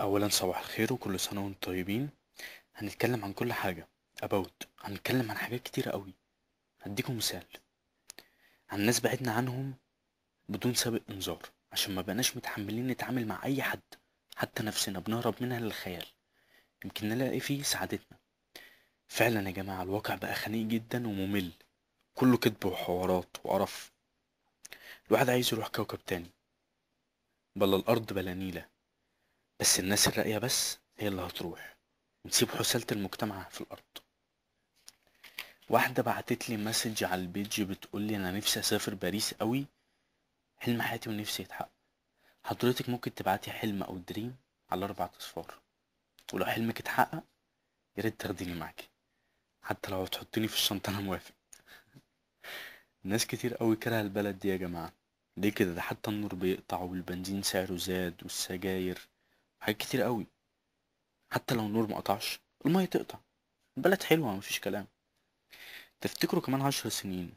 اولا صباح الخير وكل سنه وانتم طيبين هنتكلم عن كل حاجه about هنتكلم عن حاجات كتيره قوي هديكم مثال عن ناس بعدنا عنهم بدون سابق انذار عشان ما بقناش متحملين نتعامل مع اي حد حتى نفسنا بنهرب منها للخيال يمكن نلاقي فيه سعادتنا فعلا يا جماعه الواقع بقى خنيق جدا وممل كله كذب وحوارات وقرف الواحد عايز يروح كوكب تاني بل الارض بلا نيله بس الناس الراقية بس هي اللي هتروح وتسيب حسالة المجتمع في الأرض واحدة بعتت لي مسج على البيج بتقول لي أنا نفسي أسافر باريس قوي حلم حياتي ونفسي يتحقق حضرتك ممكن تبعتي حلم أو دريم على أربع أصفار ولو حلمك اتحقق ياريت تاخديني معاكي حتى لو تحطيني في الشنطة أنا موافق ناس كتير قوي كره البلد دي يا جماعة ليه كده ده حتى النور بيقطع والبنزين سعره زاد والسجاير حاجات كتير قوي حتى لو النور مقطعش المية تقطع البلد حلوة مفيش كلام تفتكروا كمان عشر سنين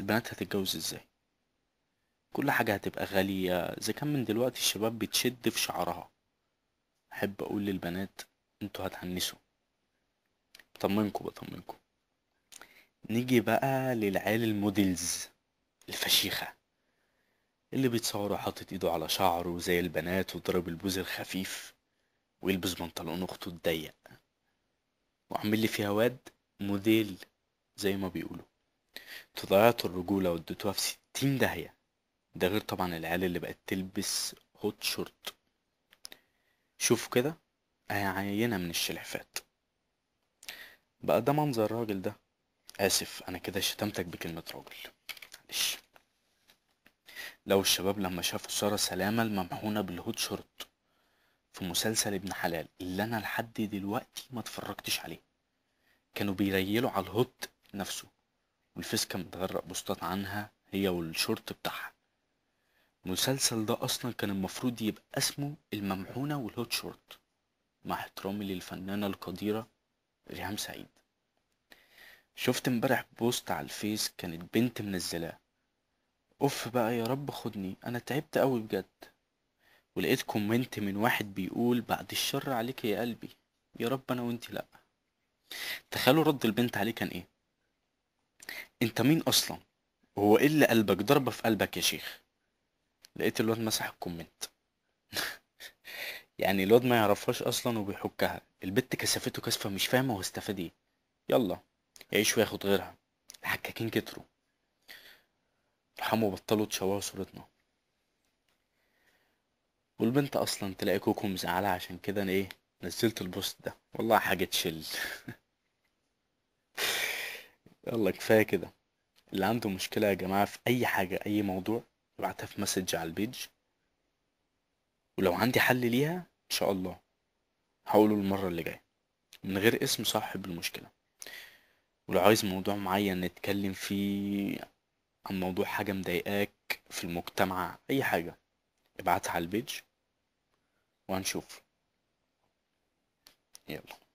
البنات هتتجوز ازاي كل حاجة هتبقى غالية إذا كان من دلوقتي الشباب بتشد في شعرها أحب أقول للبنات انتوا هتهنسوا بطمنكوا بطمنكوا نيجي بقى للعيال الموديلز الفشيخه اللي بيتصوروا حاطط ايده على شعره زي البنات وضرب البوز الخفيف ويلبس بنطلون اخته الضيق وعمل لي فيها واد موديل زي ما بيقولوا انتوا ضيعتوا الرجولة واديتوها في ستين داهية ده غير طبعا العيال اللي بقت تلبس هوت شورت شوفوا كده اهي عينة من الشلحفات بقى ده منظر الراجل ده اسف انا كده شتمتك بكلمة راجل معلش لو الشباب لما شافوا سارة سلامة الممحونة بالهود شورت في مسلسل ابن حلال اللي أنا لحد دلوقتي ما اتفرجتش عليه كانوا بيريلوا على الهوت نفسه والفيس كان متغرق بوستات عنها هي والشورت بتاعها المسلسل ده أصلا كان المفروض يبقى اسمه الممحونة والهوت شورت مع احترامي للفنانة القديرة ريهام سعيد شفت امبارح بوست على الفيس كانت بنت منزلاه اوف بقى يا رب خدني انا تعبت قوي بجد ولقيت كومنت من واحد بيقول بعد الشر عليك يا قلبي يا رب انا وانت لا تخيلوا رد البنت عليه كان ايه انت مين اصلا هو ايه اللي قلبك ضربه في قلبك يا شيخ لقيت الواد مسح الكومنت يعني الواد ما يعرفهاش اصلا وبيحكها البت كسفته كسفه مش فاهمه هو استفاد ايه يلا يعيش وياخد غيرها الحكاكين كتروا ارحموا بطلوا تشوهوا صورتنا والبنت اصلا تلاقي كوكو مزعلة عشان كده انا ايه نزلت البوست ده والله حاجة تشل يلا كفاية كده اللي عنده مشكلة يا جماعة في اي حاجة اي موضوع ابعتها في مسج على البيج ولو عندي حل ليها ان شاء الله هقوله المرة اللي جاية من غير اسم صاحب المشكلة ولو عايز موضوع معين نتكلم فيه عن موضوع حاجة مضايقاك في المجتمع أي حاجة ابعتها على البيج وهنشوف يلا